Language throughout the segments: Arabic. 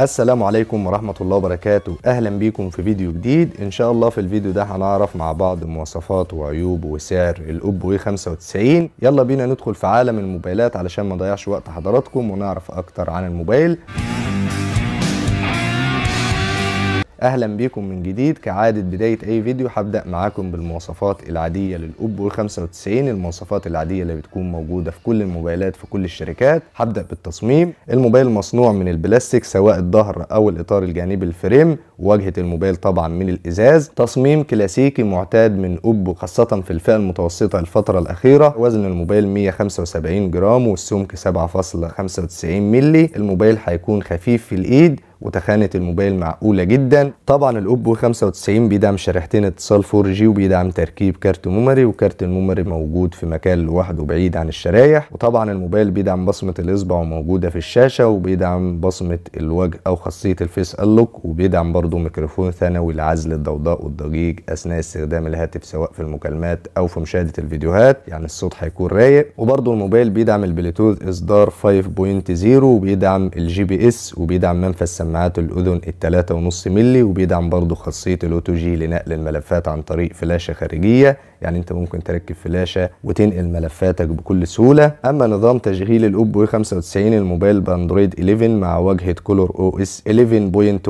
السلام عليكم ورحمة الله وبركاته أهلا بيكم في فيديو جديد إن شاء الله في الفيديو ده هنعرف مع بعض مواصفات وعيوب وسعر الأوبو 95 إيه يلا بينا ندخل في عالم الموبايلات علشان ما نضيعش وقت حضراتكم ونعرف أكتر عن الموبايل اهلا بيكم من جديد كعادة بداية اي فيديو هبدأ معاكم بالمواصفات العادية للاوبو 95 المواصفات العادية اللي بتكون موجودة في كل الموبايلات في كل الشركات هبدأ بالتصميم الموبايل مصنوع من البلاستيك سواء الظهر او الاطار الجانبي الفريم واجهة الموبايل طبعا من الازاز تصميم كلاسيكي معتاد من اوبو خاصة في الفئة المتوسطة الفترة الاخيرة وزن الموبايل 175 جرام والسمك 7.95 ملي الموبايل هيكون خفيف في الايد وتخانة الموبايل معقولة جدا طبعا الأوبو 95 بيدعم شريحتين اتصال 4G وبيدعم تركيب كارت ميموري وكارت الميموري موجود في مكان لوحده بعيد عن الشرايح وطبعا الموبايل بيدعم بصمة الإصبع وموجودة في الشاشة وبيدعم بصمة الوجه أو خاصية الفيس اللوك وبيدعم برضه ميكروفون ثانوي لعزل الضوضاء والضجيج أثناء استخدام الهاتف سواء في المكالمات أو في مشاهدة الفيديوهات يعني الصوت هيكون رايق وبرضه الموبايل بيدعم البلوتوث إصدار 5.0 وبيدعم الجي بي إس وبيدعم منفذ سماعات الأذن ال 3.5 مللي وبيدعم برضه خاصية الأوتو جي لنقل الملفات عن طريق فلاشة خارجية يعني أنت ممكن تركب فلاشة وتنقل ملفاتك بكل سهولة أما نظام تشغيل الأوبو 95 الموبايل باندرويد 11 مع واجهة كولور أو اس 11.1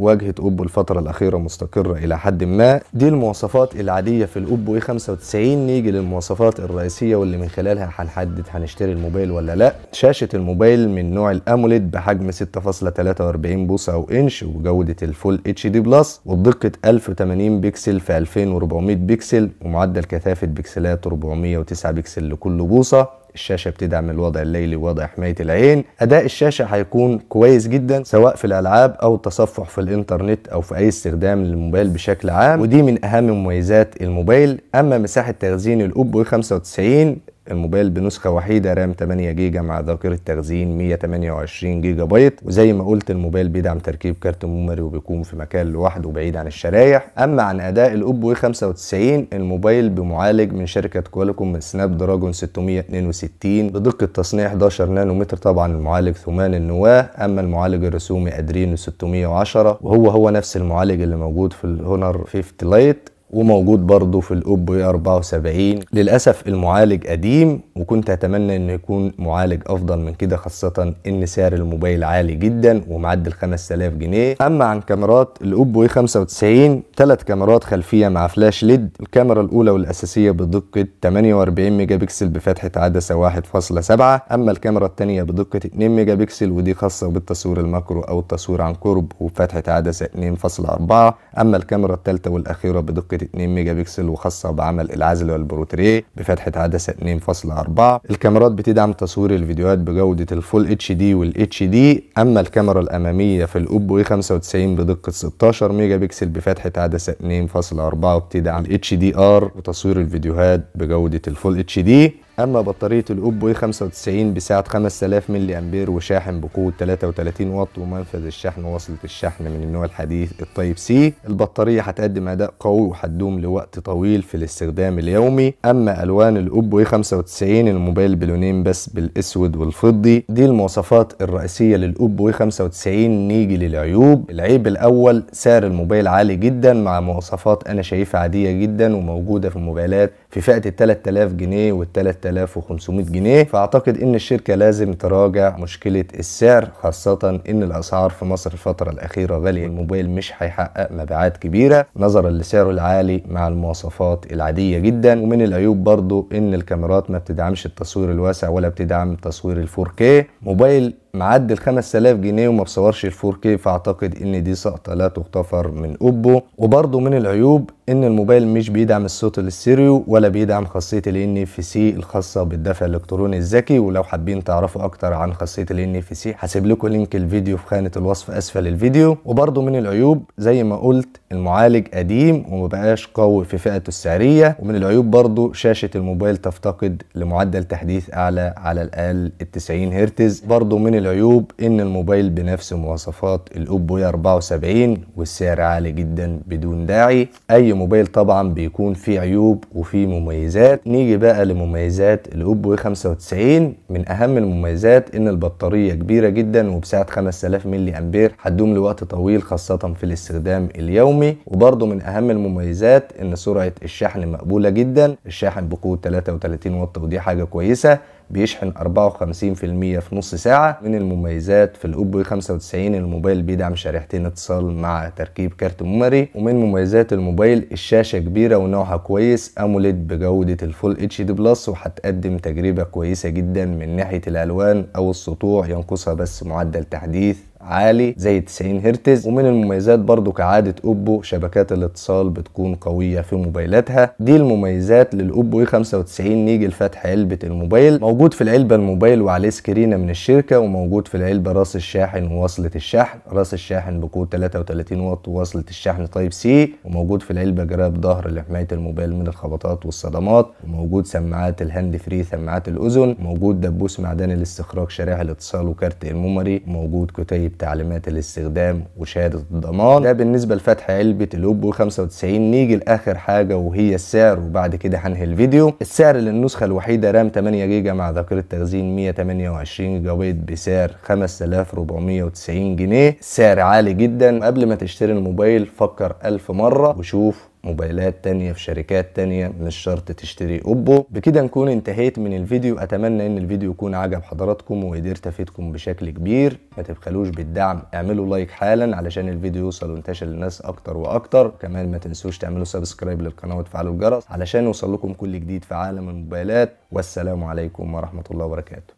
واجهة أوبو الفترة الأخيرة مستقرة إلى حد ما دي المواصفات العادية في الأوبو 95 نيجي للمواصفات الرئيسية واللي من خلالها هنحدد هنشتري الموبايل ولا لا شاشة الموبايل من نوع الأموليد بحجم 6.43 2 بوصه او انش وجوده الفول اتش دي بلس وبدقه 1080 بكسل في 2400 بكسل ومعدل كثافه بكسلات 409 بكسل لكل بوصه الشاشه بتدعم الوضع الليلي ووضع حمايه العين اداء الشاشه هيكون كويس جدا سواء في الالعاب او التصفح في الانترنت او في اي استخدام للموبايل بشكل عام ودي من اهم مميزات الموبايل اما مساحه تخزين الاوبو 95 الموبايل بنسخه وحيده رام 8 جيجا مع ذاكره تخزين 128 جيجا بايت وزي ما قلت الموبايل بيدعم تركيب كارت ميموري وبيكون في مكان لوحده بعيد عن الشرايح اما عن اداء الاوبو 95 إيه الموبايل بمعالج من شركه كوالكوم من سناب دراجون 662 بدقه تصنيع 11 نانو متر طبعا المعالج ثمان النواه اما المعالج الرسومي ادرينو 610 وهو هو نفس المعالج اللي موجود في الهونر 50 لايت وموجود برضه في الاوبو 74 للاسف المعالج قديم وكنت اتمنى انه يكون معالج افضل من كده خاصه ان سعر الموبايل عالي جدا ومعدل 5000 جنيه اما عن كاميرات الاوبو اي 95 ثلاث كاميرات خلفيه مع فلاش ليد الكاميرا الاولى والاساسيه بدقه 48 ميجا بكسل بفتحه عدسه 1.7 اما الكاميرا الثانيه بدقه 2 ميجا بكسل ودي خاصه بالتصوير الماكرو او التصوير عن قرب وفتحه عدسه 2.4 اما الكاميرا الثالثه والاخيره بدقه بفتحه 2 ميجا بكسل وخاصة بعمل العزل والبروتريه بفتحة عدسة 2.4 الكاميرات بتدعم تصوير الفيديوهات بجودة الفول اتش دي والاتش دي أما الكاميرا الأمامية في الأوبو اي 95 بدقة 16 ميجا بكسل بفتحة عدسة 2.4 وبتدعم الاتش دي ار وتصوير الفيديوهات بجودة الفول اتش دي أما بطارية الأوبو 95 إيه بسعة 5000 ملي أمبير وشاحن بقوة 33 واط ومنفذ الشحن وصلة الشحن من النوع الحديث التايب سي البطارية هتقدم أداء قوي وهتدوم لوقت طويل في الاستخدام اليومي أما ألوان الأوبو 95 إيه الموبايل بلونين بس بالأسود والفضي دي المواصفات الرئيسية للأوبو 95 إيه نيجي للعيوب العيب الأول سعر الموبايل عالي جدا مع مواصفات أنا شايفها عادية جدا وموجودة في الموبايلات في فئة ال 3000 جنيه وال 3000 3500 جنيه فاعتقد ان الشركه لازم تراجع مشكله السعر خاصه ان الاسعار في مصر الفتره الاخيره غاليه الموبايل مش هيحقق مبيعات كبيره نظرا لسعره العالي مع المواصفات العاديه جدا ومن العيوب برضو ان الكاميرات ما بتدعمش التصوير الواسع ولا بتدعم تصوير ال 4K موبايل معدي ال 5000 جنيه وما بصورش ال 4K فاعتقد ان دي سقطه لا تغتفر من اوبو وبرده من العيوب ان الموبايل مش بيدعم الصوت للسيريو ولا بيدعم خاصيه ال اف سي الخاصه بالدفع الالكتروني الذكي ولو حابين تعرفوا اكتر عن خاصيه ال اف سي هسيب لكم لينك الفيديو في خانه الوصف اسفل الفيديو وبرده من العيوب زي ما قلت المعالج قديم ومبقاش قوي في فئته السعريه ومن العيوب برده شاشه الموبايل تفتقد لمعدل تحديث اعلى على الاقل ال 90 هرتز برده من العيوب ان الموبايل بنفس مواصفات الاوبو 74 والسعر عالي جدا بدون داعي اي موبايل طبعا بيكون فيه عيوب وفيه مميزات نيجي بقى لمميزات الاوبو 95 من اهم المميزات ان البطاريه كبيره جدا وبسعه 5000 ملي امبير هتدوم لوقت طويل خاصه في الاستخدام اليومي وبرده من اهم المميزات ان سرعه الشحن مقبوله جدا الشاحن بقوه 33 وات ودي حاجه كويسه بيشحن 54% في نص ساعة من المميزات في الأوبو 95 الموبايل بيدعم شريحتين اتصال مع تركيب كارت ميموري ومن مميزات الموبايل الشاشة كبيرة ونوعها كويس أموليد بجودة الفول اتش دي بلس وهتقدم تجربة كويسة جدا من ناحية الألوان أو السطوع ينقصها بس معدل تحديث عالي زي 90 هرتز ومن المميزات برضو كعادة اوبو شبكات الاتصال بتكون قوية في موبايلاتها دي المميزات للاوبو اي 95 نيجي لفتح علبة الموبايل موجود في العلبة الموبايل وعليه سكرينة من الشركة وموجود في العلبة راس الشاحن ووصلة الشحن راس الشاحن بقوة 33 واط ووصلة الشحن تايب سي وموجود في العلبة جراب ظهر لحماية الموبايل من الخبطات والصدمات وموجود سماعات الهاند فري سماعات الاذن موجود دبوس معدني لاستخراج شرائح الاتصال وكارت الميموري موجود كتيب تعليمات الاستخدام وشهادة الضمان ده بالنسبة لفتح علبة الأوبو 95 نيجي لآخر حاجة وهي السعر وبعد كده هنهي الفيديو السعر للنسخة الوحيدة رام 8 جيجا مع ذاكرة تخزين 128 جيجا بايت بسعر 5490 جنيه سعر عالي جدا قبل ما تشتري الموبايل فكر ألف مرة وشوف موبايلات تانية في شركات تانية مش شرط تشتري اوبو بكده نكون انتهيت من الفيديو اتمنى ان الفيديو يكون عجب حضراتكم وقدرت افيدكم بشكل كبير ما تبخلوش بالدعم اعملوا لايك حالا علشان الفيديو يوصل وينتشر للناس اكتر واكتر كمان ما تنسوش تعملوا سبسكرايب للقناه وتفعلوا الجرس علشان يوصل لكم كل جديد في عالم الموبايلات والسلام عليكم ورحمه الله وبركاته